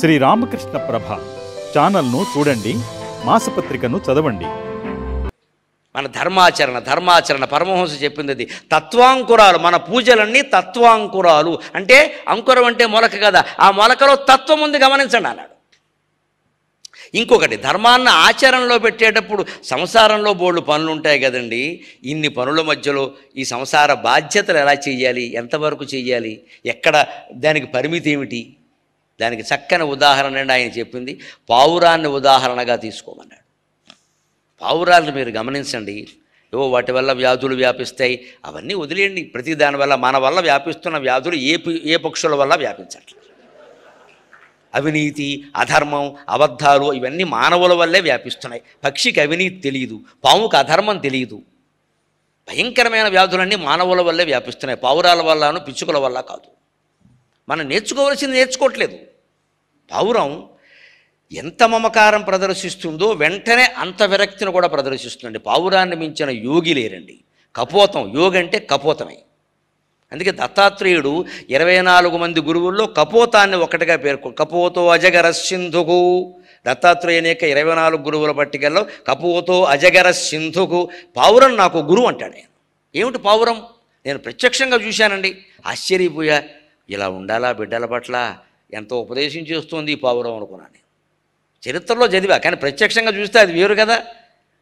శ్రీ రామకృష్ణ ప్రభ ఛానల్ను చూడండి మాసపత్రికను చదవండి మన ధర్మాచరణ ధర్మాచరణ పరమహంస చెప్పింది అది తత్వాంకురాలు మన పూజలన్నీ తత్వాంకురాలు అంటే అంకురం అంటే మొలక కదా ఆ మొలకలో తత్వం ఉంది గమనించండి అన్నాడు ఇంకొకటి ధర్మాన్ని ఆచరణలో పెట్టేటప్పుడు సంసారంలో బోళ్ళు పనులు ఉంటాయి కదండి ఇన్ని పనుల మధ్యలో ఈ సంసార బాధ్యతలు ఎలా చేయాలి ఎంతవరకు చేయాలి ఎక్కడ దానికి పరిమితి ఏమిటి దానికి చక్కని ఉదాహరణ ఆయన చెప్పింది పావురాన్ని ఉదాహరణగా తీసుకోమన్నాడు పావురాలను మీరు గమనించండి ఏవో వాటి వల్ల వ్యాధులు వ్యాపిస్తాయి అవన్నీ వదిలేయండి ప్రతి దాని వల్ల మన వల్ల వ్యాపిస్తున్న వ్యాధులు ఏ ఏ పక్షుల వల్ల వ్యాపించట్లేదు అవినీతి అధర్మం అబద్ధాలు ఇవన్నీ మానవుల వల్లే వ్యాపిస్తున్నాయి పక్షికి అవినీతి తెలియదు పాముకు అధర్మం తెలియదు భయంకరమైన వ్యాధులన్నీ మానవుల వల్లే వ్యాపిస్తున్నాయి పావురాల వల్లను పిచ్చుకల వల్ల కాదు మనం నేర్చుకోవాల్సింది నేర్చుకోవట్లేదు పావురం ఎంత మమకారం ప్రదర్శిస్తుందో వెంటనే అంత విరక్తిని కూడా ప్రదర్శిస్తుందండి పావురాన్ని మించిన యోగి లేరండి కపోతం యోగి అంటే కపోతమే అందుకే దత్తాత్రేయుడు ఇరవై నాలుగు మంది గురువుల్లో కపోతాన్ని ఒకటిగా పేర్కొ కపోతో అజగర సింధుకు దత్తాత్రేయ అనేక ఇరవై నాలుగు గురువుల పట్టికల్లో కపోతో అజగర సింధుకు పావురం నాకు గురువు అంటాడు నేను ఏమిటి పావురం నేను ప్రత్యక్షంగా చూశానండి ఆశ్చర్యపోయా ఇలా ఉండాలా బిడ్డల పట్ల ఎంతో ఉపదేశం చేస్తుంది ఈ పావురం అనుకున్నాను చరిత్రలో చదివా కానీ ప్రత్యక్షంగా చూస్తే అది వేరు కదా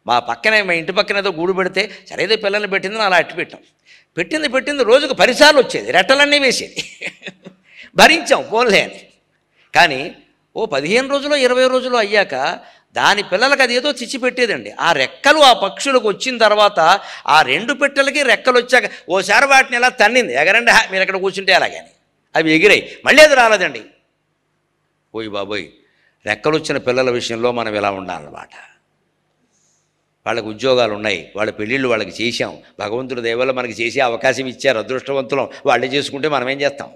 మా పక్కనే మా ఇంటి పక్కన ఏదో గూడు పెడితే సరేదో పిల్లల్ని పెట్టింది అలా అట్టి పెట్టాం పెట్టింది పెట్టింది రోజుకు పరిసార్లు వచ్చేది రెట్టలన్నీ వేసేది భరించాం పోన్లే అని కానీ ఓ పదిహేను రోజులు ఇరవై రోజులు అయ్యాక దాని పిల్లలకి అది ఏదో చిచ్చిపెట్టేదండి పెట్టేదండి ఆ రెక్కలు ఆ పక్షులకు వచ్చిన తర్వాత ఆ రెండు పెట్టెలకి రెక్కలు వచ్చాక ఓసారి వాటిని ఎలా తన్నింది ఎగరండి మీరు ఎక్కడ కూర్చుంటే అలాగని అవి ఎగిరాయి మళ్ళీ అది రాలేదండి పోయి బాబోయ్ వచ్చిన పిల్లల విషయంలో మనం ఇలా ఉండాలన్నమాట వాళ్ళకు ఉద్యోగాలు ఉన్నాయి వాళ్ళ పెళ్ళిళ్ళు వాళ్ళకి చేశాం భగవంతుడు దేవుళ్ళు మనకి చేసే అవకాశం ఇచ్చారు అదృష్టవంతులం వాళ్ళే చేసుకుంటే మనం ఏం చేస్తాం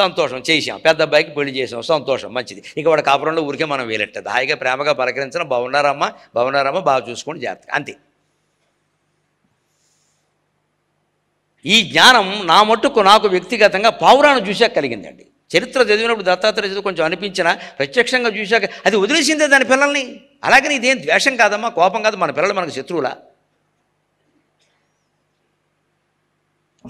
సంతోషం చేసాం పెద్ద అబ్బాయికి పెళ్లి చేసాం సంతోషం మంచిది ఇక వాడు కాపురంలో ఊరికే మనం వేలెట్టదు హాయిగా ప్రేమగా పలకరించడం బాగున్నారమ్మా బాగున్నారమ్మా బాగా చూసుకోండి జాగ్రత్త అంతే ఈ జ్ఞానం నా మట్టుకు నాకు వ్యక్తిగతంగా పావురాను చూశాక కలిగిందండి చరిత్ర చదివినప్పుడు దత్తాత్రేయ చదువు కొంచెం అనిపించిన ప్రత్యక్షంగా చూశాక అది వదిలేసిందే దాని పిల్లల్ని అలాగని ఇదేం ద్వేషం కాదమ్మా కోపం కాదు మన పిల్లలు మనకు శత్రువులా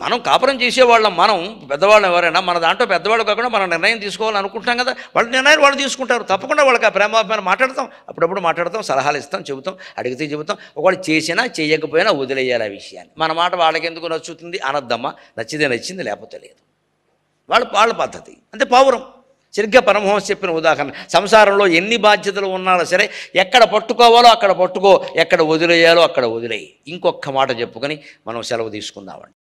మనం కాపురం చేసేవాళ్ళం మనం పెద్దవాళ్ళం ఎవరైనా మన దాంట్లో పెద్దవాళ్ళు కాకుండా మనం నిర్ణయం తీసుకోవాలని అనుకుంటున్నాం కదా వాళ్ళ నిర్ణయం వాళ్ళు తీసుకుంటారు తప్పకుండా వాళ్ళకి ఆ ప్రేమాభిమానం మాట్లాడతాం అప్పుడప్పుడు మాట్లాడతాం సలహాలు ఇస్తాం చెబుతాం అడిగితే చెబుతాం ఒకవేళ చేసినా చేయకపోయినా వదిలేయాలి ఆ విషయాన్ని మన మాట వాళ్ళకి ఎందుకు నచ్చుతుంది అనద్దమ్మా నచ్చితే నచ్చింది లేకపోతే లేదు వాళ్ళ వాళ్ళ పద్ధతి అంతే పావురం సరిగ్గా పరమహంస చెప్పిన ఉదాహరణ సంసారంలో ఎన్ని బాధ్యతలు ఉన్నాలో సరే ఎక్కడ పట్టుకోవాలో అక్కడ పట్టుకో ఎక్కడ వదిలేయాలో అక్కడ వదిలేయి ఇంకొక మాట చెప్పుకొని మనం సెలవు తీసుకుందామండి